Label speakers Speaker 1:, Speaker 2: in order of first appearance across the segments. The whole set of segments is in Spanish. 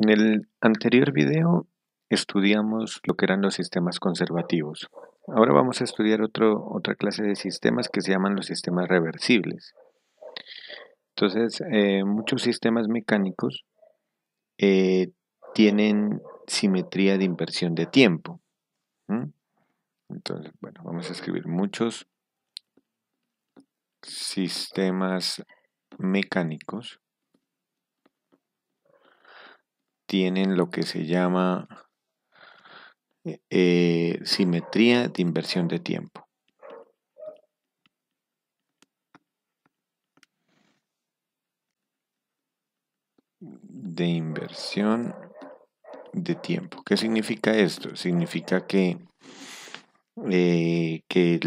Speaker 1: En el anterior video estudiamos lo que eran los sistemas conservativos. Ahora vamos a estudiar otra clase de sistemas que se llaman los sistemas reversibles. Entonces, eh, muchos sistemas mecánicos eh, tienen simetría de inversión de tiempo. Entonces, bueno, vamos a escribir muchos sistemas mecánicos tienen lo que se llama eh, simetría de inversión de tiempo. De inversión de tiempo. ¿Qué significa esto? Significa que, eh, que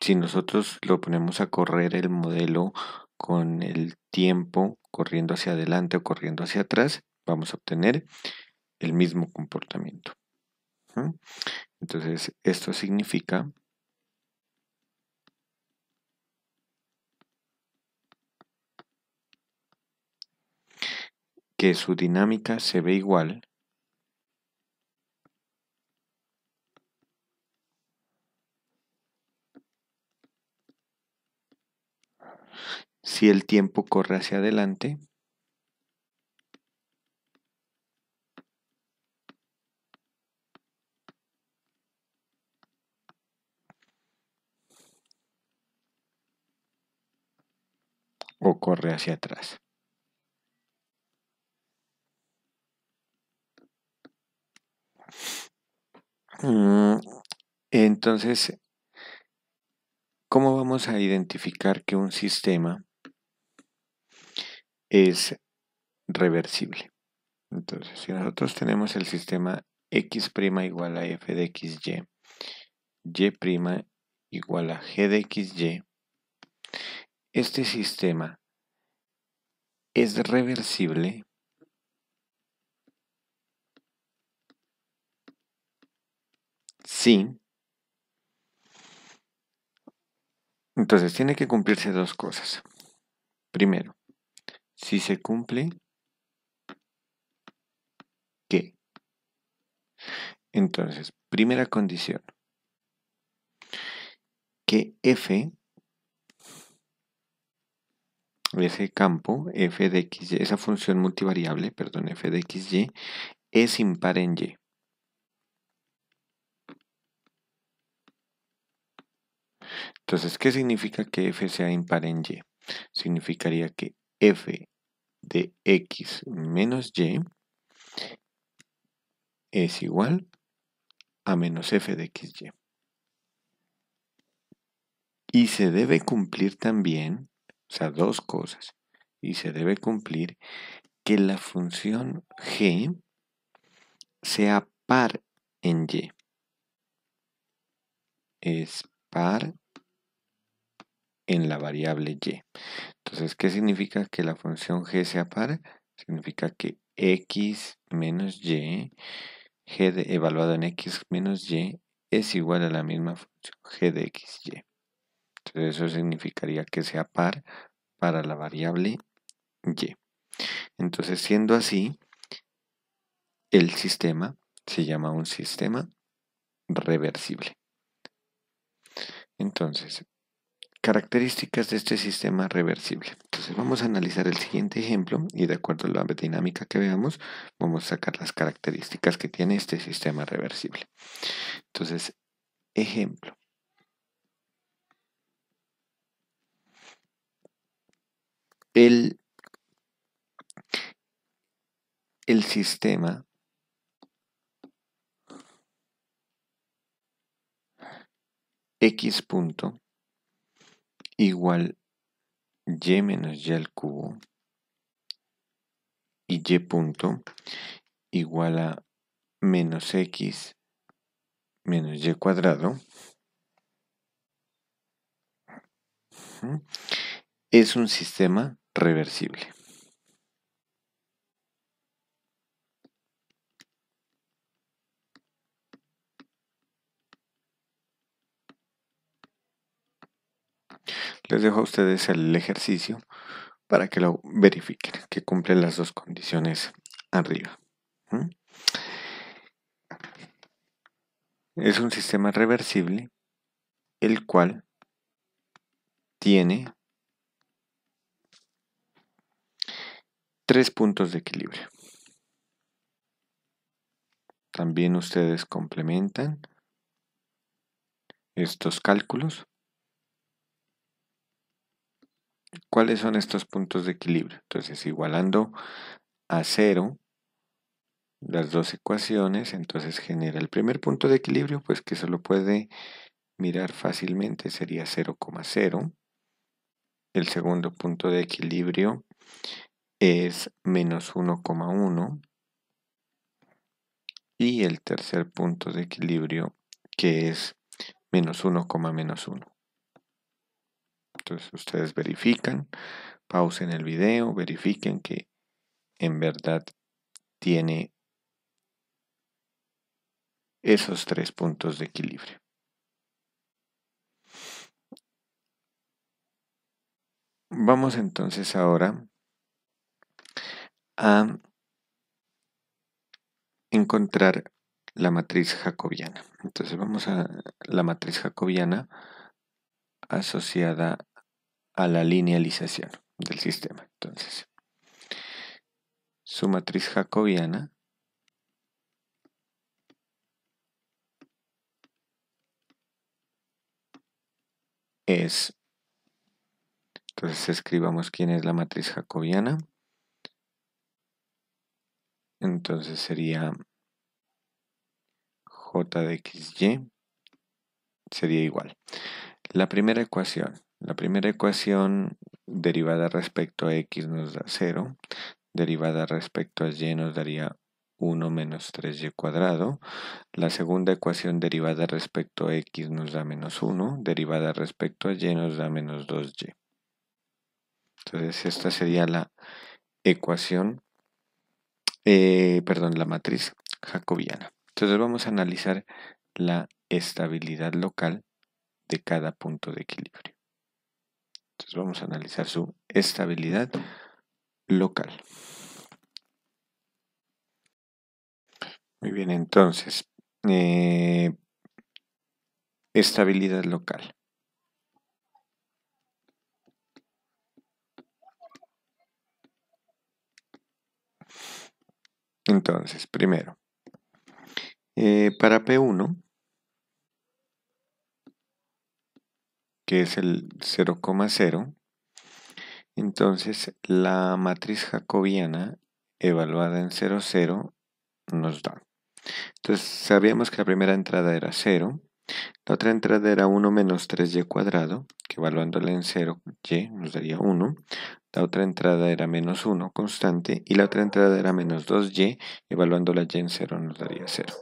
Speaker 1: si nosotros lo ponemos a correr el modelo con el tiempo corriendo hacia adelante o corriendo hacia atrás, vamos a obtener el mismo comportamiento. Entonces, esto significa que su dinámica se ve igual si el tiempo corre hacia adelante o corre hacia atrás. Mm, entonces, ¿cómo vamos a identificar que un sistema es reversible? Entonces, si nosotros tenemos el sistema x' igual a f de xy, y' igual a g de xy, este sistema es reversible sí. Entonces, tiene que cumplirse dos cosas. Primero, si se cumple, ¿qué? Entonces, primera condición, que f ese campo f de x, esa función multivariable, perdón, f de xy, es impar en y. Entonces, ¿qué significa que f sea impar en y? Significaría que f de x menos y es igual a menos f de xy. Y se debe cumplir también o sea, dos cosas. Y se debe cumplir que la función g sea par en y. Es par en la variable y. Entonces, ¿qué significa que la función g sea par? Significa que x menos y, g de, evaluado en x menos y, es igual a la misma función g de x, y. Entonces eso significaría que sea par para la variable y. Entonces siendo así, el sistema se llama un sistema reversible. Entonces, características de este sistema reversible. Entonces vamos a analizar el siguiente ejemplo y de acuerdo a la dinámica que veamos, vamos a sacar las características que tiene este sistema reversible. Entonces, ejemplo. el, sistema x punto igual y menos y al cubo y y punto igual a menos x menos y cuadrado es un sistema reversible. Les dejo a ustedes el ejercicio para que lo verifiquen, que cumple las dos condiciones arriba. ¿Mm? Es un sistema reversible el cual tiene tres puntos de equilibrio. También ustedes complementan estos cálculos. ¿Cuáles son estos puntos de equilibrio? Entonces, igualando a cero las dos ecuaciones, entonces genera el primer punto de equilibrio, pues que se lo puede mirar fácilmente, sería 0,0. El segundo punto de equilibrio es menos 1,1 y el tercer punto de equilibrio que es menos 1, menos 1. Entonces ustedes verifican, pausen el video, verifiquen que en verdad tiene esos tres puntos de equilibrio. Vamos entonces ahora a encontrar la matriz jacobiana. Entonces vamos a la matriz jacobiana asociada a la linealización del sistema. Entonces, su matriz jacobiana es, entonces escribamos quién es la matriz jacobiana. Entonces sería j de xy sería igual. La primera ecuación. La primera ecuación derivada respecto a x nos da 0. Derivada respecto a y nos daría 1 menos 3y cuadrado. La segunda ecuación derivada respecto a x nos da menos 1. Derivada respecto a y nos da menos 2y. Entonces esta sería la ecuación eh, perdón, la matriz jacobiana. Entonces vamos a analizar la estabilidad local de cada punto de equilibrio. Entonces vamos a analizar su estabilidad local. Muy bien, entonces, eh, estabilidad local. entonces, primero, eh, para P1, que es el 0,0, entonces la matriz jacobiana evaluada en 0,0 nos da. Entonces sabíamos que la primera entrada era 0, la otra entrada era 1 menos 3y cuadrado, que evaluándola en 0y nos daría 1. La otra entrada era menos 1 constante y la otra entrada era menos 2y, evaluándola y en 0 nos daría 0.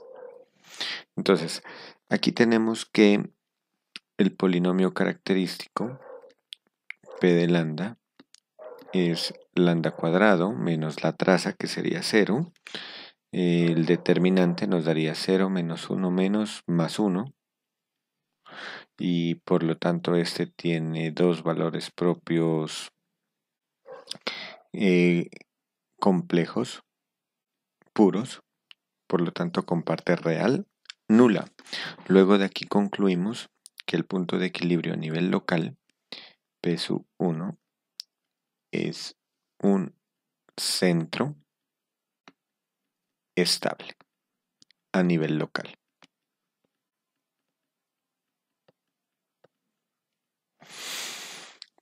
Speaker 1: Entonces, aquí tenemos que el polinomio característico p de lambda es lambda cuadrado menos la traza que sería 0. El determinante nos daría 0 menos 1 menos más 1 y por lo tanto este tiene dos valores propios eh, complejos, puros, por lo tanto con parte real, nula. Luego de aquí concluimos que el punto de equilibrio a nivel local, P 1, es un centro estable a nivel local.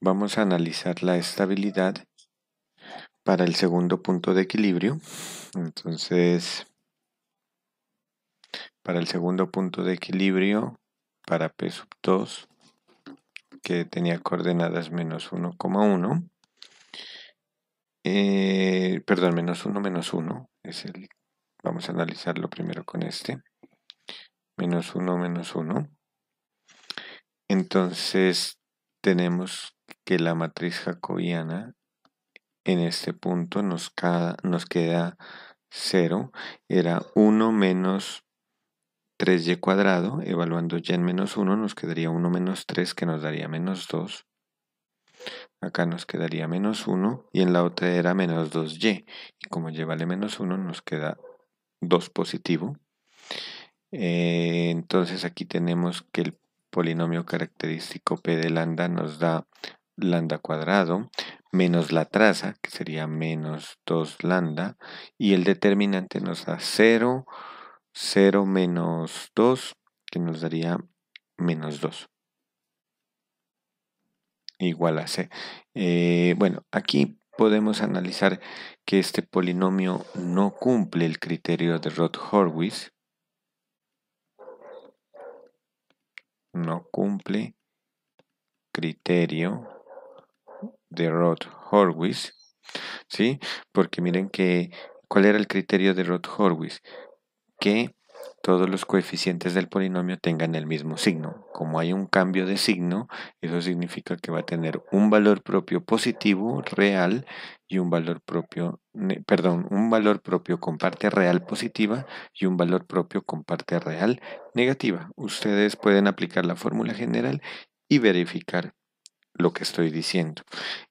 Speaker 1: Vamos a analizar la estabilidad para el segundo punto de equilibrio. Entonces, para el segundo punto de equilibrio, para P sub 2, que tenía coordenadas menos 1,1, eh, perdón, menos 1, menos 1, es el, vamos a analizarlo primero con este, menos 1, menos 1. Entonces tenemos que la matriz jacobiana en este punto nos, nos queda 0, era 1 menos 3y cuadrado, evaluando y en menos 1 nos quedaría 1 menos 3 que nos daría menos 2. Acá nos quedaría menos 1 y en la otra era menos 2y. Y como y vale menos 1 nos queda 2 positivo. Eh, entonces aquí tenemos que el polinomio característico p de lambda nos da lambda cuadrado menos la traza, que sería menos 2 lambda, y el determinante nos da 0, 0 menos 2, que nos daría menos 2 igual a c. Eh, bueno, aquí podemos analizar que este polinomio no cumple el criterio de roth Horwitz, no cumple criterio de Rod Horwitz, ¿sí? Porque miren que, ¿cuál era el criterio de Rod Horwitz? Que todos los coeficientes del polinomio tengan el mismo signo. Como hay un cambio de signo, eso significa que va a tener un valor propio positivo real y un valor propio, perdón, un valor propio con parte real positiva y un valor propio con parte real negativa. Ustedes pueden aplicar la fórmula general y verificar lo que estoy diciendo.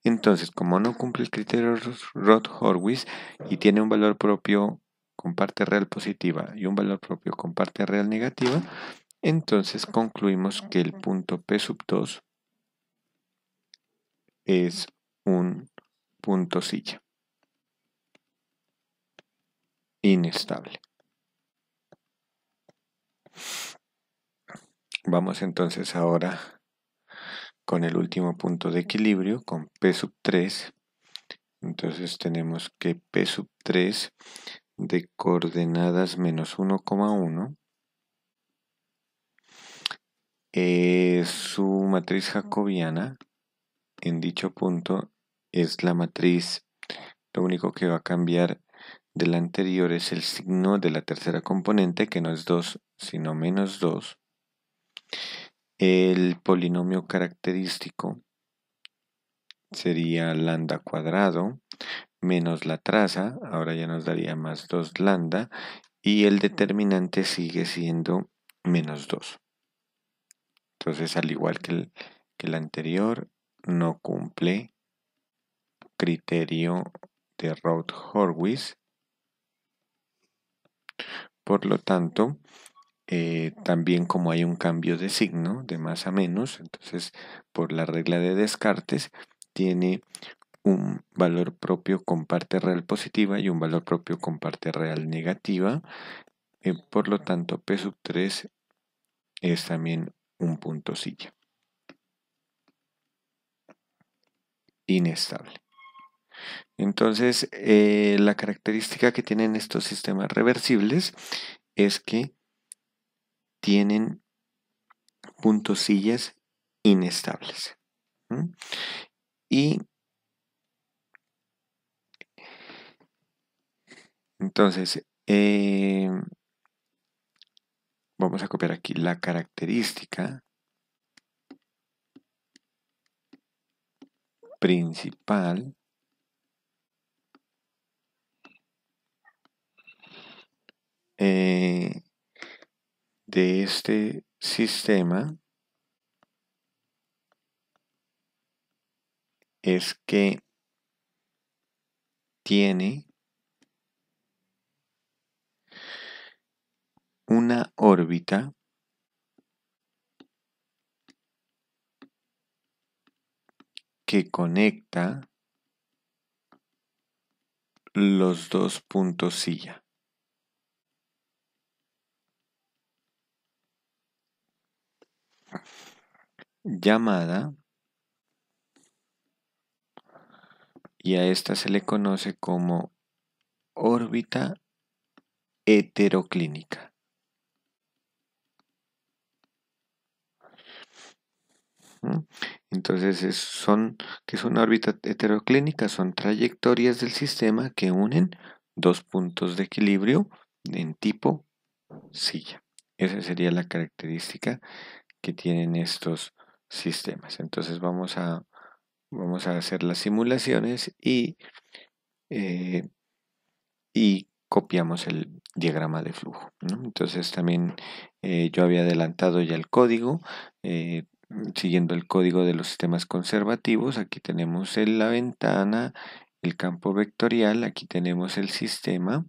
Speaker 1: Entonces, como no cumple el criterio Roth-Horwitz y tiene un valor propio con parte real positiva y un valor propio con parte real negativa, entonces concluimos que el punto P sub 2 es un punto silla inestable. Vamos entonces ahora con el último punto de equilibrio, con P sub 3. Entonces tenemos que P sub 3 de coordenadas menos 1,1 eh, su matriz jacobiana en dicho punto es la matriz lo único que va a cambiar de la anterior es el signo de la tercera componente que no es 2 sino menos 2 el polinomio característico sería lambda cuadrado menos la traza, ahora ya nos daría más 2 lambda, y el determinante sigue siendo menos 2. Entonces, al igual que el, anterior, no cumple criterio de Roth-Horwitz. Por lo tanto, eh, también como hay un cambio de signo de más a menos, entonces por la regla de Descartes tiene un valor propio con parte real positiva y un valor propio con parte real negativa. Eh, por lo tanto, P sub 3 es también un punto silla. Inestable. Entonces, eh, la característica que tienen estos sistemas reversibles es que tienen Puntos sillas. inestables. Y Entonces, eh, vamos a copiar aquí la característica principal eh, de este sistema es que tiene una órbita que conecta los dos puntos silla. Llamada y a esta se le conoce como órbita heteroclínica. Entonces son que es una órbita heteroclínica, son trayectorias del sistema que unen dos puntos de equilibrio en tipo silla. Esa sería la característica que tienen estos sistemas. Entonces vamos a, vamos a hacer las simulaciones y, eh, y copiamos el diagrama de flujo. Entonces también eh, yo había adelantado ya el código. Eh, siguiendo el código de los sistemas conservativos, aquí tenemos en la ventana, el campo vectorial, aquí tenemos el sistema,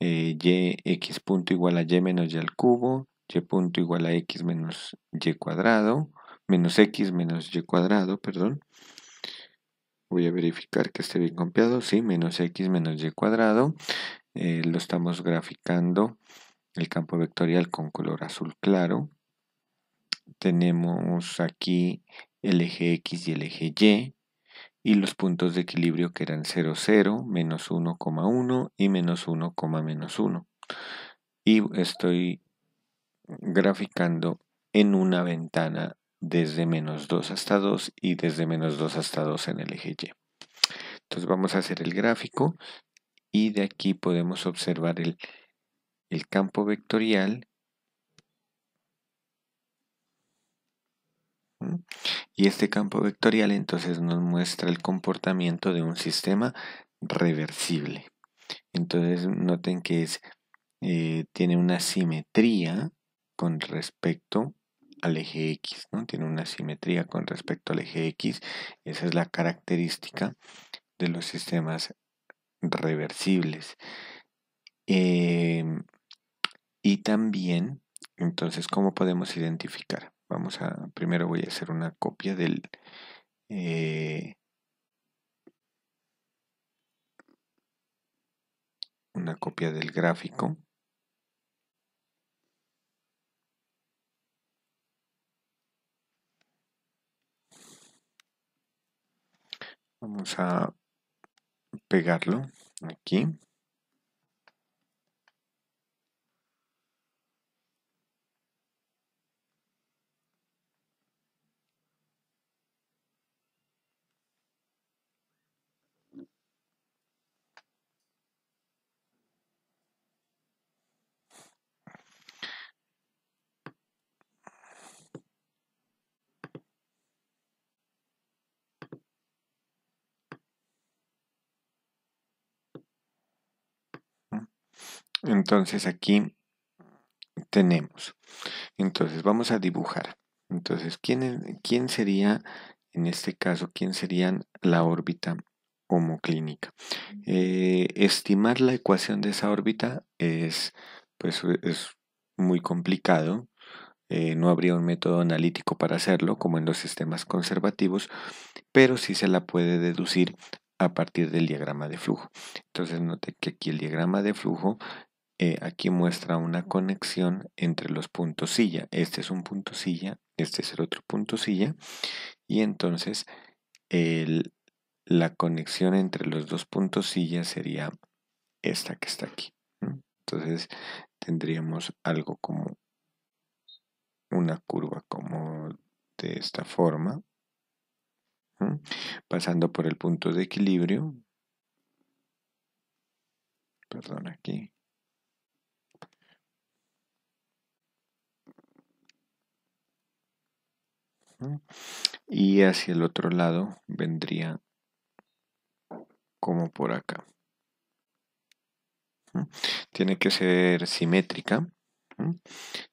Speaker 1: eh, y x punto igual a y menos y al cubo, y punto igual a x menos y cuadrado, menos x menos y cuadrado, perdón. Voy a verificar que esté bien copiado, sí, menos x menos y cuadrado. Eh, lo estamos graficando el campo vectorial con color azul claro tenemos aquí el eje X y el eje Y y los puntos de equilibrio que eran 0, 0, menos 1,1 y menos 1, menos 1. Y estoy graficando en una ventana desde menos 2 hasta 2 y desde menos 2 hasta 2 en el eje Y. Entonces vamos a hacer el gráfico y de aquí podemos observar el, el campo vectorial Y este campo vectorial entonces nos muestra el comportamiento de un sistema reversible. Entonces noten que eh, tiene una simetría con respecto al eje X, ¿no? Tiene una simetría con respecto al eje X. Esa es la característica de los sistemas reversibles. Em, y también, entonces, ¿cómo podemos identificar? Vamos a, primero voy a hacer una copia del, eh, una copia del gráfico. Vamos a pegarlo aquí. Entonces aquí tenemos. Entonces vamos a dibujar. Entonces, ¿quién, quién sería, en este caso, quién sería la órbita homoclínica? Eh, estimar la ecuación de esa órbita es, pues, es muy complicado. Eh, no habría un método analítico para hacerlo, como en los sistemas conservativos, pero sí se la puede deducir a partir del diagrama de flujo. Entonces note que aquí el diagrama de flujo eh, aquí muestra una conexión entre los puntos silla. Este es un punto silla, este es el otro punto silla. Y entonces la conexión entre los dos puntos silla sería esta que está aquí. Entonces tendríamos algo como una curva como de esta forma. Pasando por el punto de equilibrio. Perdón, aquí Y hacia el otro lado vendría como por acá. Tiene que ser simétrica.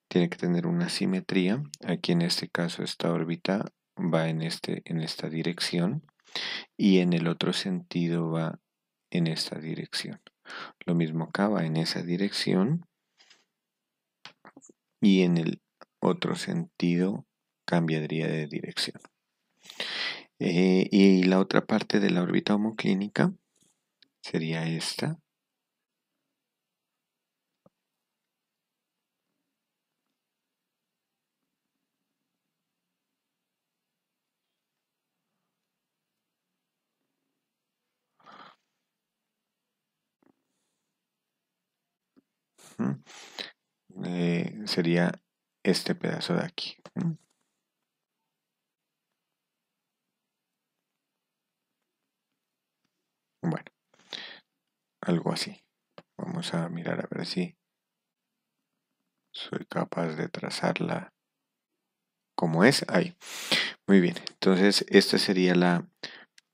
Speaker 1: Tiene que tener una simetría. Aquí en este caso esta órbita va en, este, en esta dirección y en el otro sentido va en esta dirección. Lo mismo acá va en esa dirección y en el otro sentido cambiaría de dirección. Eh, y la otra parte de la órbita homoclínica sería esta. Eh, sería este pedazo de aquí. Bueno, algo así. Vamos a mirar a ver si soy capaz de trazarla como es ahí. Muy bien, entonces esta sería la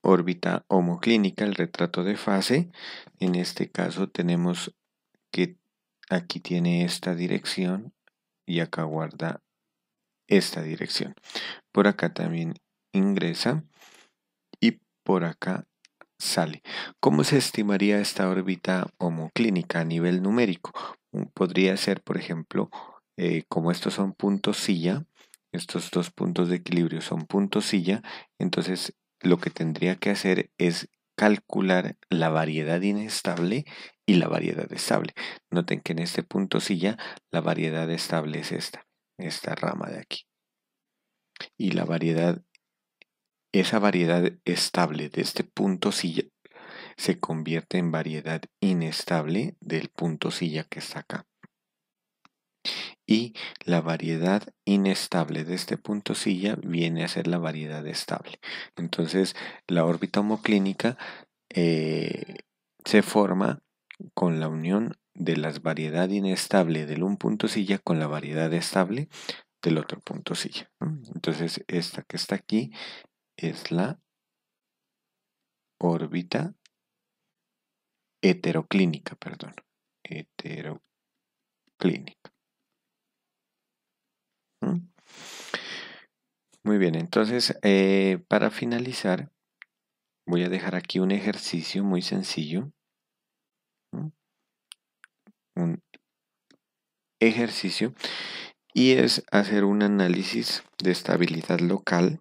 Speaker 1: órbita homoclínica, el retrato de fase. En este caso tenemos que aquí tiene esta dirección y acá guarda esta dirección. Por acá también ingresa y por acá sale. ¿Cómo se estimaría esta órbita homoclínica a nivel numérico? Mm, podría ser, por ejemplo, eh, como estos son puntos silla, estos dos puntos de equilibrio son puntos silla, entonces lo que tendría que hacer es calcular la variedad inestable y la variedad estable. Noten que en este punto silla la variedad estable es esta, esta rama de aquí. Y la variedad esa variedad estable de este punto silla se convierte en variedad inestable del punto silla que está acá. Y la variedad inestable de este punto silla viene a ser la variedad estable. Entonces, la órbita homoclínica eh, se forma con la unión de la variedad inestable del un punto silla con la variedad estable del otro punto silla. Entonces, esta que está aquí es la órbita heteroclínica, perdón, heteroclínica. ¿Mm? Muy bien, entonces eh, para finalizar voy a dejar aquí un ejercicio muy sencillo. ¿Mm? Un ejercicio y es hacer un análisis de estabilidad local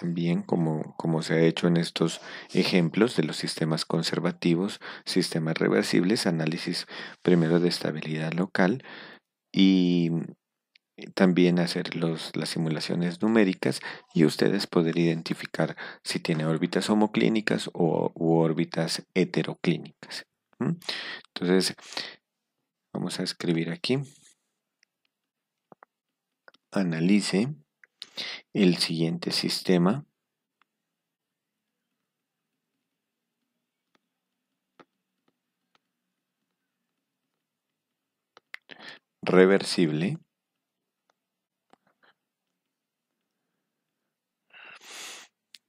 Speaker 1: también, como, como se ha hecho en estos ejemplos de los sistemas conservativos, sistemas reversibles, análisis primero de estabilidad local y también hacer las simulaciones numéricas y ustedes poder identificar si tiene órbitas homoclínicas o órbitas heteroclínicas. Entonces, vamos a escribir aquí. Analice el siguiente sistema. reversible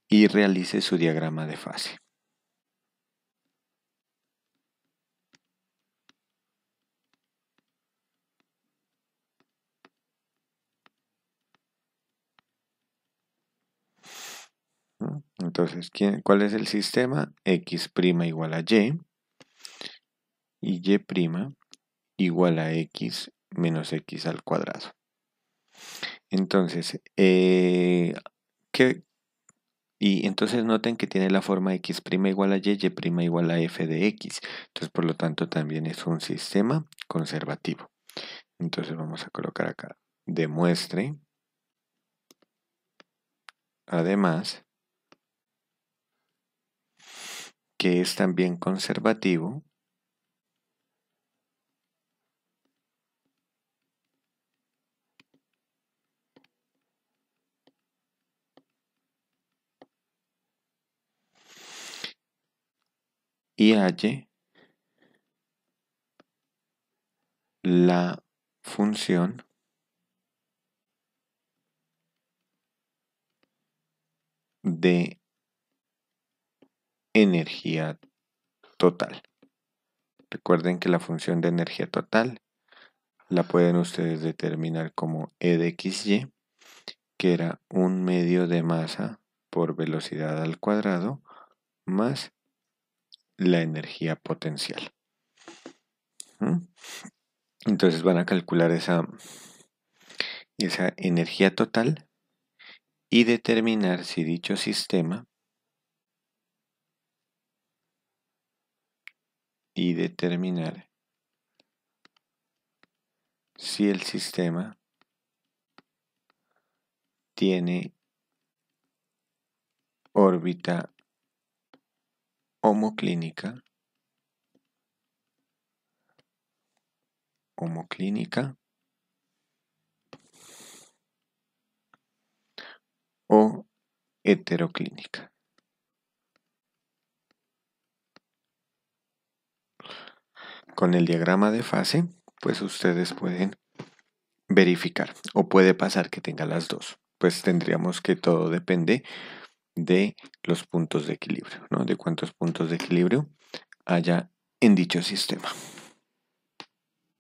Speaker 1: y realice su diagrama de fase. Entonces, ¿cuál es el sistema? X' igual a Y. Y Y' igual a X menos X al cuadrado. Entonces, eh, ¿qué? Y entonces noten que tiene la forma X' igual a Y, Y' igual a F de X. Entonces, por lo tanto, también es un sistema conservativo. Entonces vamos a colocar acá, demuestre, además, que es también conservativo, y halle la función de energía total. Recuerden que la función de energía total la pueden ustedes determinar como E de XY, que era un medio de masa por velocidad al cuadrado más la energía potencial. ¿Mm? Entonces van a calcular esa, esa energía total y determinar si dicho sistema y determinar si el sistema tiene órbita homoclínica, homoclínica o heteroclínica. con el diagrama de fase, pues ustedes pueden verificar o puede pasar que tenga las dos. Pues tendríamos que todo depende de los puntos de equilibrio, ¿no? De cuántos puntos de equilibrio haya en dicho sistema.